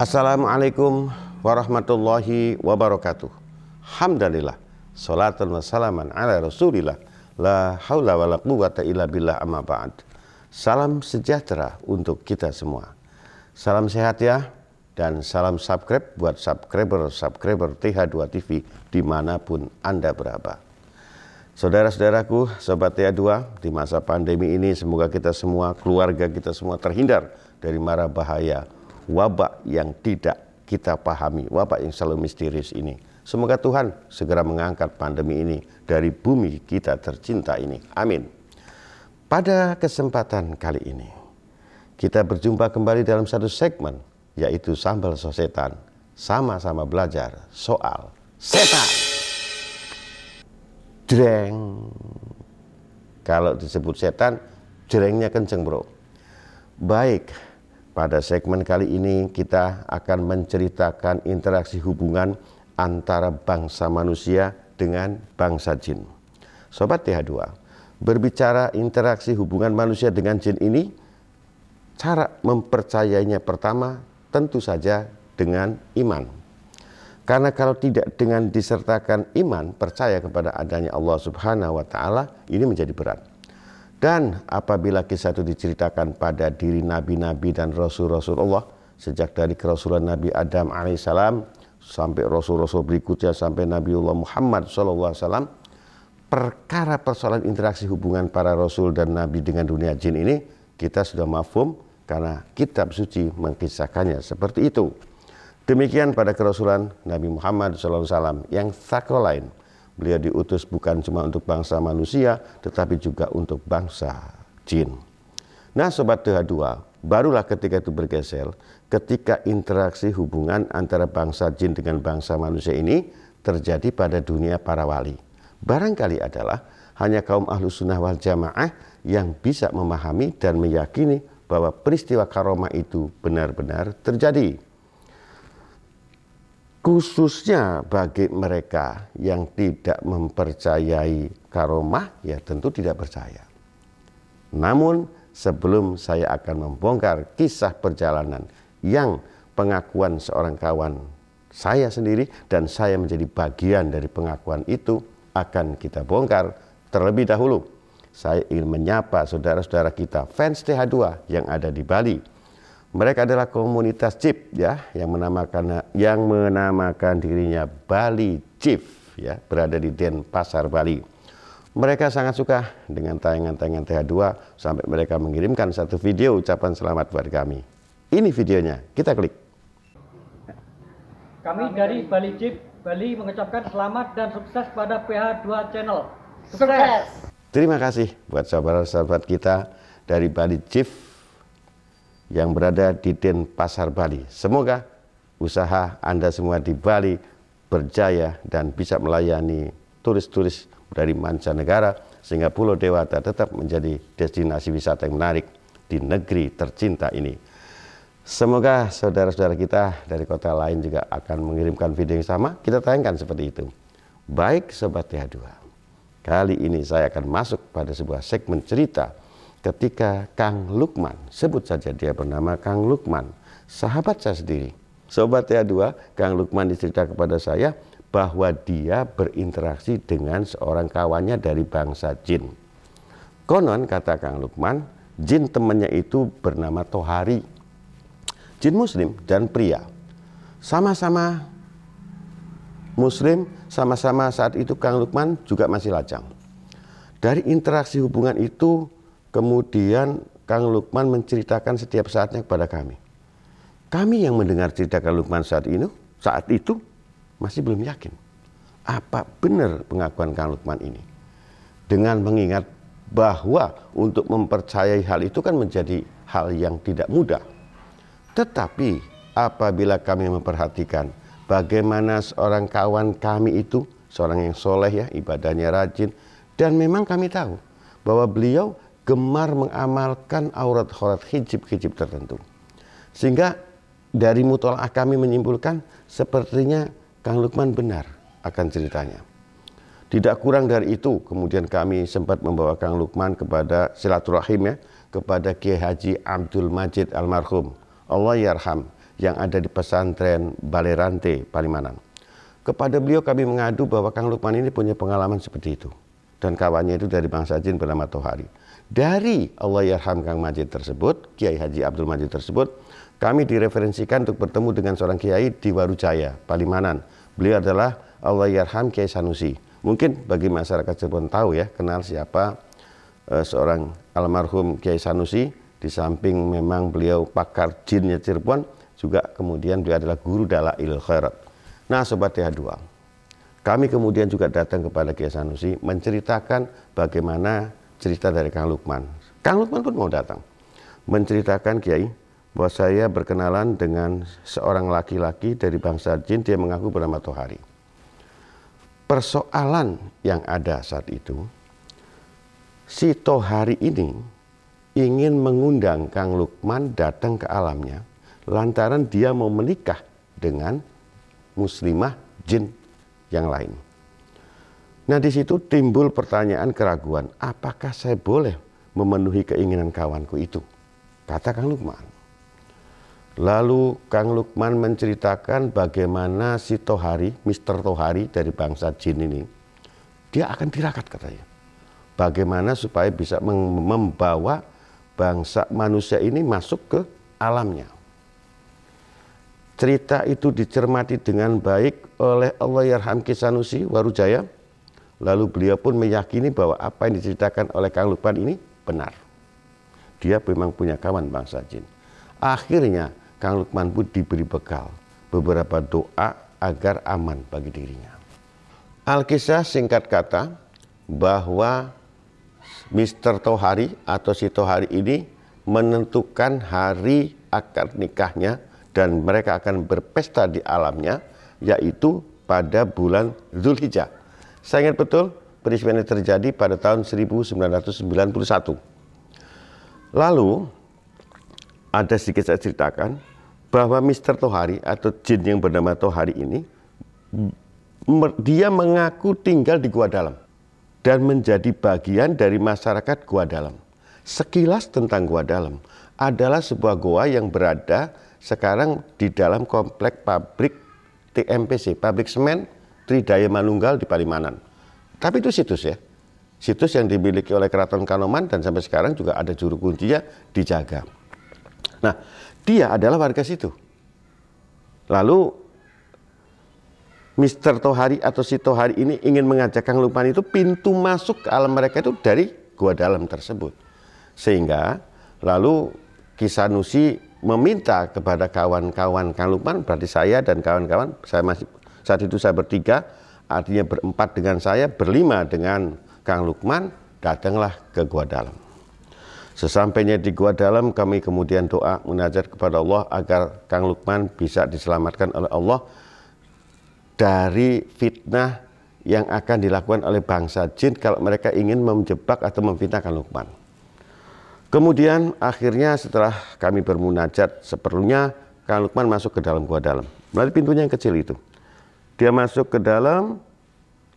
Assalamualaikum warahmatullahi wabarakatuh. Alhamdulillah. Salatul wassalaman ala rasulillah. La haula wa la quwata illa billah amma ba'd. Salam sejahtera untuk kita semua. Salam sehat ya. Dan salam subscribe buat subscriber-subscriber TH2 TV dimanapun Anda berada. Saudara-saudaraku, Sobat th 2 di masa pandemi ini semoga kita semua, keluarga kita semua terhindar dari mara bahaya wabak yang tidak kita pahami, wabak yang selalu misterius ini. Semoga Tuhan segera mengangkat pandemi ini dari bumi kita tercinta ini. Amin. Pada kesempatan kali ini, kita berjumpa kembali dalam satu segmen, yaitu Sambal Sosetan. Sama-sama belajar soal setan. Dreng. Kalau disebut setan, jerengnya kenceng bro. Baik, pada segmen kali ini kita akan menceritakan interaksi hubungan antara bangsa manusia dengan bangsa jin. Sobat TH2, berbicara interaksi hubungan manusia dengan jin ini, cara mempercayainya pertama tentu saja dengan iman. Karena kalau tidak dengan disertakan iman, percaya kepada adanya Allah Subhanahu wa taala, ini menjadi berat. Dan apabila kisah itu diceritakan pada diri nabi-nabi dan rasul-rasul Allah sejak dari kerasulan Nabi Adam alaihissalam sampai rasul-rasul berikutnya sampai Nabiullah Muhammad SAW, perkara persoalan interaksi hubungan para rasul dan nabi dengan dunia jin ini kita sudah mafhum karena kitab suci mengkisahkannya seperti itu. Demikian pada kerasulan Nabi Muhammad SAW yang sakro lain Beliau diutus bukan cuma untuk bangsa manusia, tetapi juga untuk bangsa jin. Nah, sobat TH2, barulah ketika itu bergeser, ketika interaksi hubungan antara bangsa jin dengan bangsa manusia ini terjadi pada dunia para wali. Barangkali adalah hanya kaum ahlu sunnah wal jamaah yang bisa memahami dan meyakini bahwa peristiwa karoma itu benar-benar terjadi khususnya bagi mereka yang tidak mempercayai karomah ya tentu tidak percaya. Namun sebelum saya akan membongkar kisah perjalanan yang pengakuan seorang kawan saya sendiri dan saya menjadi bagian dari pengakuan itu akan kita bongkar terlebih dahulu. Saya ingin menyapa saudara-saudara kita fans TH2 yang ada di Bali mereka adalah komunitas Cip ya yang menamakan yang menamakan dirinya Bali Cip ya berada di Denpasar Bali. Mereka sangat suka dengan tayangan-tayangan TH2 sampai mereka mengirimkan satu video ucapan selamat buat kami. Ini videonya, kita klik. Kami dari Bali Chip Bali mengucapkan selamat dan sukses pada PH2 Channel. Sukses! Terima kasih buat sahabat-sahabat kita dari Bali Chip yang berada di Denpasar, Bali. Semoga usaha Anda semua di Bali berjaya dan bisa melayani turis-turis dari mancanegara sehingga Pulau Dewata tetap menjadi destinasi wisata yang menarik di negeri tercinta ini. Semoga saudara-saudara kita dari kota lain juga akan mengirimkan video yang sama. Kita tayangkan seperti itu. Baik Sobat TH2, kali ini saya akan masuk pada sebuah segmen cerita ketika Kang Lukman, sebut saja dia bernama Kang Lukman, sahabat saya sendiri. Sobat ya dua Kang Lukman diceritakan kepada saya bahwa dia berinteraksi dengan seorang kawannya dari bangsa jin. Konon kata Kang Lukman, jin temannya itu bernama Tohari. Jin muslim dan pria. Sama-sama muslim, sama-sama saat itu Kang Lukman juga masih lajang. Dari interaksi hubungan itu Kemudian Kang Lukman menceritakan setiap saatnya kepada kami. Kami yang mendengar cerita Kang Lukman saat ini, saat itu masih belum yakin apa benar pengakuan Kang Lukman ini. Dengan mengingat bahwa untuk mempercayai hal itu kan menjadi hal yang tidak mudah. Tetapi apabila kami memperhatikan bagaimana seorang kawan kami itu, seorang yang soleh ya, ibadahnya rajin, dan memang kami tahu bahwa beliau gemar mengamalkan aurat khorat hijib-hijib tertentu. Sehingga dari mutola'ah kami menyimpulkan sepertinya Kang Lukman benar akan ceritanya. Tidak kurang dari itu, kemudian kami sempat membawa Kang Lukman kepada silaturahim ya, kepada Kiai Haji Abdul Majid almarhum, Allah yarham, yang ada di pesantren Balerante, Palimanan. Kepada beliau kami mengadu bahwa Kang Lukman ini punya pengalaman seperti itu. Dan kawannya itu dari bangsa jin bernama Tohari. Dari Allah Yarham Kang Majid tersebut, Kiai Haji Abdul Majid tersebut, kami direferensikan untuk bertemu dengan seorang kiai di Warujaya, Palimanan. Beliau adalah Allah Yarham Kiai Sanusi. Mungkin bagi masyarakat Cirebon tahu ya, kenal siapa uh, seorang almarhum Kiai Sanusi. Di samping memang beliau pakar jinnya Cirebon, juga kemudian beliau adalah guru dalail khairat. Nah, sobat th 2 kami kemudian juga datang kepada Kiai Sanusi menceritakan bagaimana cerita dari Kang Lukman. Kang Lukman pun mau datang. Menceritakan Kiai bahwa saya berkenalan dengan seorang laki-laki dari bangsa jin, dia mengaku bernama Tohari. Persoalan yang ada saat itu, si Tohari ini ingin mengundang Kang Lukman datang ke alamnya lantaran dia mau menikah dengan muslimah jin yang lain. Nah di situ timbul pertanyaan keraguan, apakah saya boleh memenuhi keinginan kawanku itu? Kata Kang Lukman. Lalu Kang Lukman menceritakan bagaimana si Tohari, Mr. Tohari dari bangsa jin ini, dia akan tirakat katanya. Bagaimana supaya bisa membawa bangsa manusia ini masuk ke alamnya. Cerita itu dicermati dengan baik oleh Allah Yarham Kisanusi Warujaya Lalu beliau pun meyakini bahwa apa yang diceritakan oleh Kang Lukman ini benar. Dia memang punya kawan bangsa jin. Akhirnya Kang Lukman pun diberi bekal beberapa doa agar aman bagi dirinya. Alkisah singkat kata bahwa Mr. Tohari atau si Tohari ini menentukan hari akad nikahnya dan mereka akan berpesta di alamnya yaitu pada bulan Zulhijjah saya ingat betul, peristiwa ini terjadi pada tahun 1991. Lalu, ada sedikit saya ceritakan, bahwa Mr. Tohari atau jin yang bernama Tohari ini, dia mengaku tinggal di Gua Dalam dan menjadi bagian dari masyarakat Gua Dalam. Sekilas tentang Gua Dalam adalah sebuah goa yang berada sekarang di dalam komplek pabrik TMPC, pabrik semen Tridaya Manunggal di Palimanan. Tapi itu situs ya. Situs yang dimiliki oleh Keraton Kanoman dan sampai sekarang juga ada juru kuncinya dijaga. Nah, dia adalah warga situ. Lalu Mr. Tohari atau si Tohari ini ingin mengajak Kang Lukman itu pintu masuk ke alam mereka itu dari gua dalam tersebut. Sehingga lalu Kisanusi meminta kepada kawan-kawan Kang Lukman, berarti saya dan kawan-kawan, saya masih saat itu saya bertiga, artinya berempat dengan saya, berlima dengan Kang Lukman, datanglah ke Gua Dalam. Sesampainya di Gua Dalam, kami kemudian doa munajat kepada Allah agar Kang Lukman bisa diselamatkan oleh Allah dari fitnah yang akan dilakukan oleh bangsa jin kalau mereka ingin menjebak atau memfitnah Kang Lukman. Kemudian akhirnya setelah kami bermunajat seperlunya, Kang Lukman masuk ke dalam gua dalam. Melalui pintunya yang kecil itu. Dia masuk ke dalam,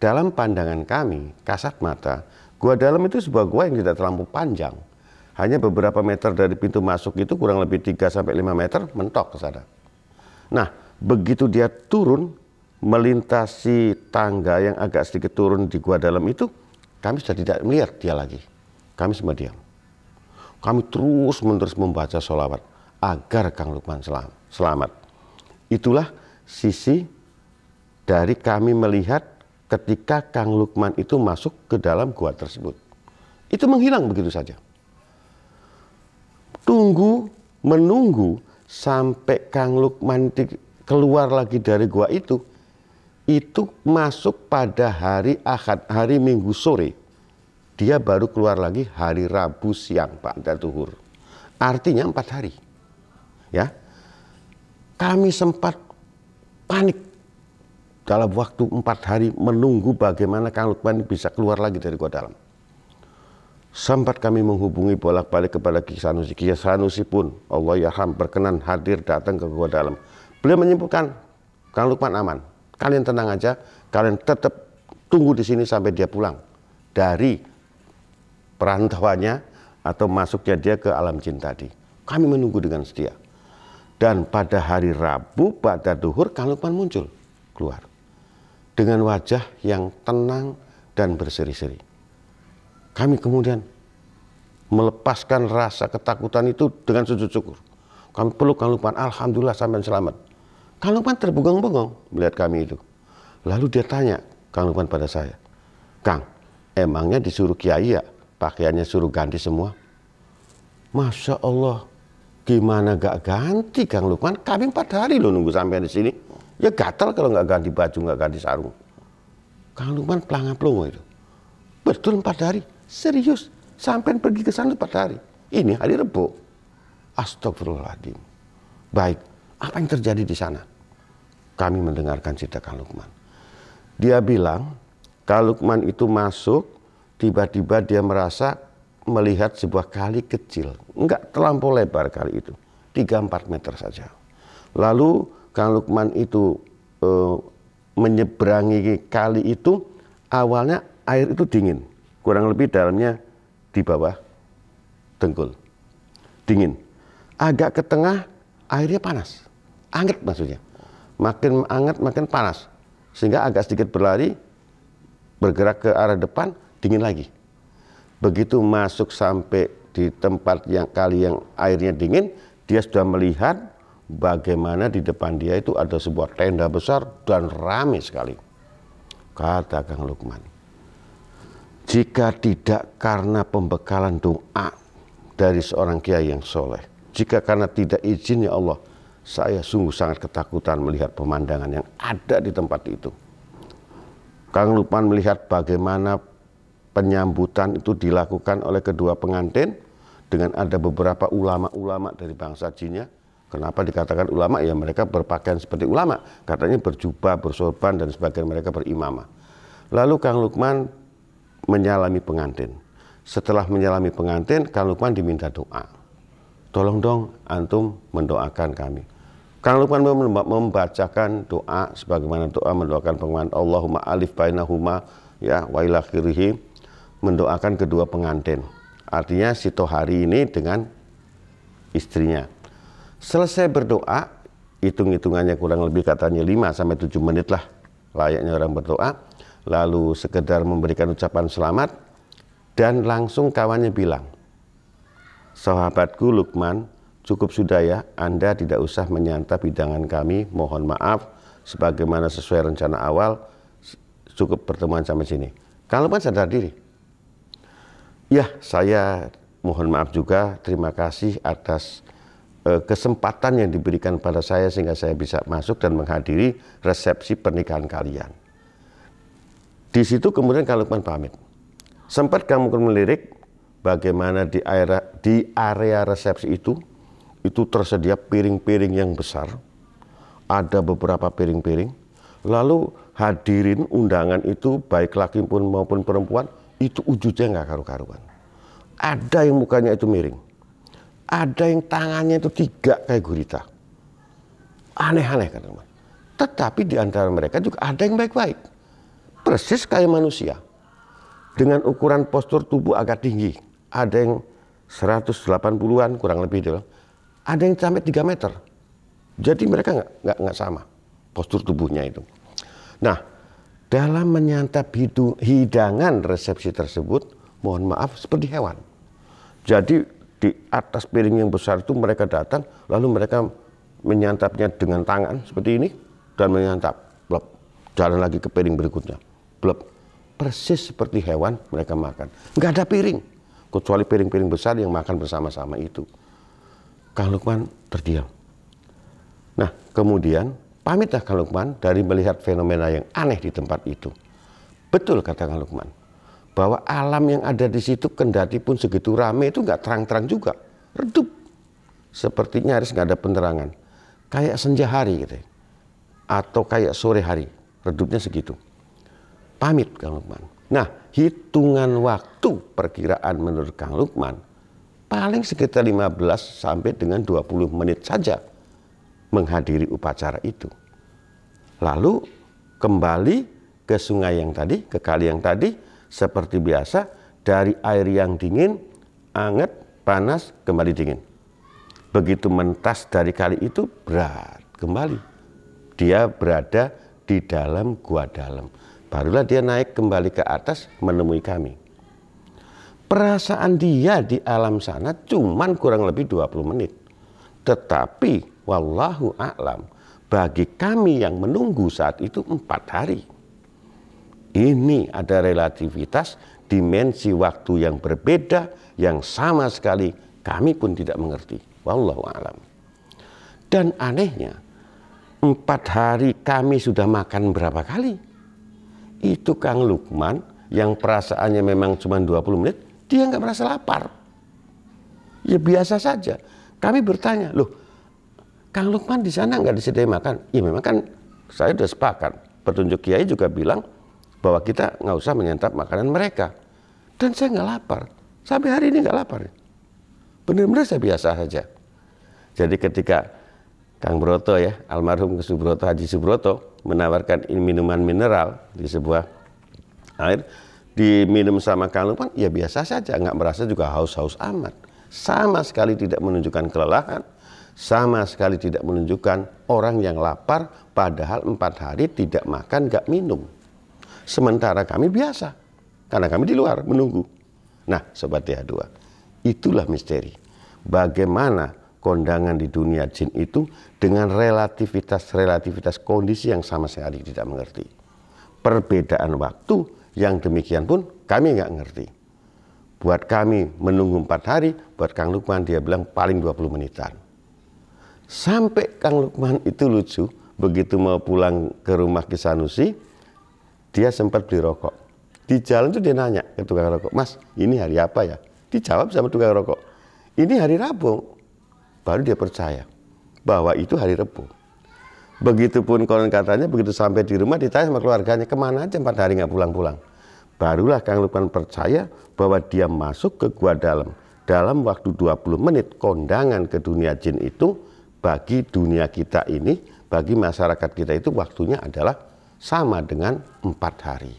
dalam pandangan kami, kasat mata. Gua dalam itu sebuah gua yang tidak terlampau panjang. Hanya beberapa meter dari pintu masuk itu kurang lebih 3 sampai 5 meter mentok ke sana. Nah, begitu dia turun melintasi tangga yang agak sedikit turun di gua dalam itu, kami sudah tidak melihat dia lagi. Kami semua diam. Kami terus menerus membaca sholawat agar Kang Lukman selamat. Itulah sisi dari kami melihat ketika Kang Lukman itu masuk ke dalam gua tersebut. Itu menghilang begitu saja. Tunggu, menunggu sampai Kang Lukman keluar lagi dari gua itu, itu masuk pada hari Ahad, hari Minggu sore. Dia baru keluar lagi hari Rabu siang, Pak Datuhur. Artinya empat hari. Ya, kami sempat panik dalam waktu empat hari menunggu bagaimana Kang Lukman bisa keluar lagi dari gua dalam. Sempat kami menghubungi bolak-balik kepada Ki Sanusi. Ki Sanusi pun Allah Ya Ham berkenan hadir datang ke gua dalam. Beliau menyimpulkan, Kang Lukman aman. Kalian tenang aja, kalian tetap tunggu di sini sampai dia pulang dari perantauannya atau masuknya dia ke alam jin tadi. Kami menunggu dengan setia. Dan pada hari Rabu, pada duhur, Kang Lukman muncul, keluar dengan wajah yang tenang dan berseri-seri. Kami kemudian melepaskan rasa ketakutan itu dengan sujud syukur. Kami peluk Kang Lukman, Alhamdulillah sampai selamat. Kang Lukman terbengong-bengong melihat kami itu. Lalu dia tanya Kang Lukman pada saya, Kang, emangnya disuruh kiai ya pakaiannya suruh ganti semua? Masya Allah, gimana gak ganti Kang Lukman? Kami empat hari loh nunggu sampai di sini. Ya gatal kalau nggak ganti baju, nggak ganti sarung. Kang Lukman pelangap pelongo itu. Betul empat hari. Serius. Sampai pergi ke sana empat hari. Ini hari Rebo. Astagfirullahaladzim. Baik. Apa yang terjadi di sana? Kami mendengarkan cerita Kang Lukman. Dia bilang, Kang Lukman itu masuk, tiba-tiba dia merasa melihat sebuah kali kecil. Enggak terlampau lebar kali itu. 3-4 meter saja. Lalu Kang Lukman itu e, menyeberangi kali itu awalnya air itu dingin, kurang lebih dalamnya di bawah dengkul. Dingin. Agak ke tengah airnya panas. Anget maksudnya. Makin anget makin panas. Sehingga agak sedikit berlari bergerak ke arah depan dingin lagi. Begitu masuk sampai di tempat yang kali yang airnya dingin, dia sudah melihat bagaimana di depan dia itu ada sebuah tenda besar dan ramai sekali. Kata Kang Lukman, jika tidak karena pembekalan doa dari seorang kiai yang soleh, jika karena tidak izinnya Allah, saya sungguh sangat ketakutan melihat pemandangan yang ada di tempat itu. Kang Lukman melihat bagaimana penyambutan itu dilakukan oleh kedua pengantin dengan ada beberapa ulama-ulama dari bangsa Cina. Kenapa dikatakan ulama? Ya mereka berpakaian seperti ulama. Katanya berjubah, bersorban, dan sebagian mereka berimamah. Lalu Kang Lukman menyalami pengantin. Setelah menyalami pengantin, Kang Lukman diminta doa. Tolong dong antum mendoakan kami. Kang Lukman membacakan doa sebagaimana doa mendoakan pengantin Allahumma alif bainahuma ya wa ila mendoakan kedua pengantin. Artinya Sito hari ini dengan istrinya Selesai berdoa, hitung-hitungannya kurang lebih katanya 5 sampai 7 menit lah layaknya orang berdoa. Lalu sekedar memberikan ucapan selamat dan langsung kawannya bilang, Sahabatku Lukman, cukup sudah ya, Anda tidak usah menyantap hidangan kami, mohon maaf, sebagaimana sesuai rencana awal, cukup pertemuan sampai sini. Kalau kan sadar diri, ya saya mohon maaf juga, terima kasih atas Eh, kesempatan yang diberikan pada saya sehingga saya bisa masuk dan menghadiri resepsi pernikahan kalian. Di situ kemudian kalau Lukman pamit. Sempat kamu melirik bagaimana di area, di area resepsi itu, itu tersedia piring-piring yang besar. Ada beberapa piring-piring. Lalu hadirin undangan itu baik laki pun maupun perempuan itu ujungnya nggak karu-karuan. Ada yang mukanya itu miring ada yang tangannya itu tiga kayak gurita. Aneh-aneh kan teman. Tetapi di antara mereka juga ada yang baik-baik. Persis kayak manusia. Dengan ukuran postur tubuh agak tinggi. Ada yang 180-an kurang lebih. itu, Ada yang sampai 3 meter. Jadi mereka nggak nggak sama postur tubuhnya itu. Nah, dalam menyantap hidung, hidangan resepsi tersebut, mohon maaf seperti hewan. Jadi di atas piring yang besar itu mereka datang lalu mereka menyantapnya dengan tangan seperti ini dan menyantap blok jalan lagi ke piring berikutnya blok persis seperti hewan mereka makan nggak ada piring kecuali piring-piring besar yang makan bersama-sama itu Kang Lukman terdiam nah kemudian pamitlah Kang Lukman dari melihat fenomena yang aneh di tempat itu betul kata Kang Lukman bahwa alam yang ada di situ kendati pun segitu rame itu nggak terang-terang juga redup sepertinya harus nggak ada penerangan kayak senja hari gitu ya. atau kayak sore hari redupnya segitu pamit Kang Lukman nah hitungan waktu perkiraan menurut Kang Lukman paling sekitar 15 sampai dengan 20 menit saja menghadiri upacara itu lalu kembali ke sungai yang tadi ke kali yang tadi seperti biasa dari air yang dingin, anget, panas, kembali dingin. Begitu mentas dari kali itu berat kembali. Dia berada di dalam gua dalam. Barulah dia naik kembali ke atas menemui kami. Perasaan dia di alam sana cuman kurang lebih 20 menit. Tetapi wallahu a'lam bagi kami yang menunggu saat itu empat hari. Ini ada relativitas dimensi waktu yang berbeda yang sama sekali kami pun tidak mengerti. Wallahu alam. Dan anehnya, empat hari kami sudah makan berapa kali? Itu Kang Lukman yang perasaannya memang cuma 20 menit, dia nggak merasa lapar. Ya biasa saja. Kami bertanya, loh, Kang Lukman di sana nggak disediakan makan? Ya memang kan saya sudah sepakat. Petunjuk Kiai juga bilang bahwa kita nggak usah menyantap makanan mereka. Dan saya nggak lapar. Sampai hari ini nggak lapar. Benar-benar saya biasa saja. Jadi ketika Kang Broto ya, almarhum Subroto Haji Subroto menawarkan minuman mineral di sebuah air, diminum sama Kang Lupan, ya biasa saja, nggak merasa juga haus-haus amat. Sama sekali tidak menunjukkan kelelahan, sama sekali tidak menunjukkan orang yang lapar, padahal empat hari tidak makan, nggak minum. Sementara kami biasa. Karena kami di luar menunggu. Nah, Sobat TH2, itulah misteri. Bagaimana kondangan di dunia jin itu dengan relativitas-relativitas kondisi yang sama sekali tidak mengerti. Perbedaan waktu yang demikian pun kami nggak ngerti. Buat kami menunggu empat hari, buat Kang Lukman dia bilang paling 20 menitan. Sampai Kang Lukman itu lucu, begitu mau pulang ke rumah Kisanusi, dia sempat beli rokok. Di jalan itu dia nanya ke tukang rokok, Mas, ini hari apa ya? Dijawab sama tukang rokok, ini hari Rabu. Baru dia percaya bahwa itu hari Rabu. Begitupun konon katanya, begitu sampai di rumah ditanya sama keluarganya, kemana aja empat hari nggak pulang-pulang. Barulah Kang Lukman percaya bahwa dia masuk ke gua dalam. Dalam waktu 20 menit, kondangan ke dunia jin itu bagi dunia kita ini, bagi masyarakat kita itu waktunya adalah sama dengan empat hari.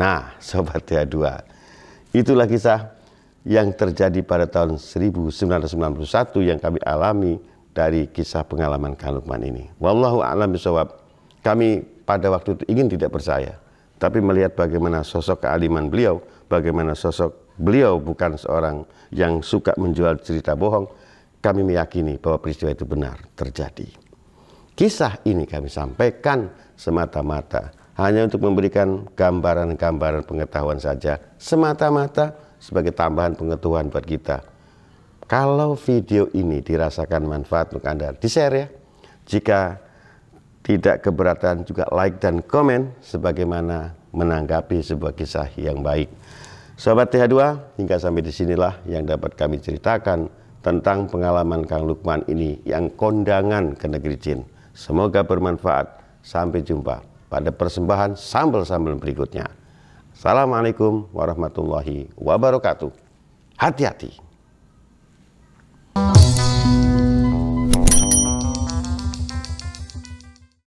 Nah, Sobat th 2 itulah kisah yang terjadi pada tahun 1991 yang kami alami dari kisah pengalaman Kalukman ini. Wallahu a'lam bisawab. Kami pada waktu itu ingin tidak percaya, tapi melihat bagaimana sosok kealiman beliau, bagaimana sosok beliau bukan seorang yang suka menjual cerita bohong, kami meyakini bahwa peristiwa itu benar terjadi. Kisah ini kami sampaikan semata-mata hanya untuk memberikan gambaran-gambaran pengetahuan saja, semata-mata sebagai tambahan pengetahuan buat kita. Kalau video ini dirasakan manfaat untuk Anda, di-share ya. Jika tidak keberatan juga like dan komen sebagaimana menanggapi sebuah kisah yang baik. Sobat TH2, hingga sampai disinilah yang dapat kami ceritakan tentang pengalaman Kang Lukman ini yang kondangan ke negeri Cina. Semoga bermanfaat. Sampai jumpa pada persembahan sambal-sambal berikutnya. Assalamualaikum warahmatullahi wabarakatuh. Hati-hati.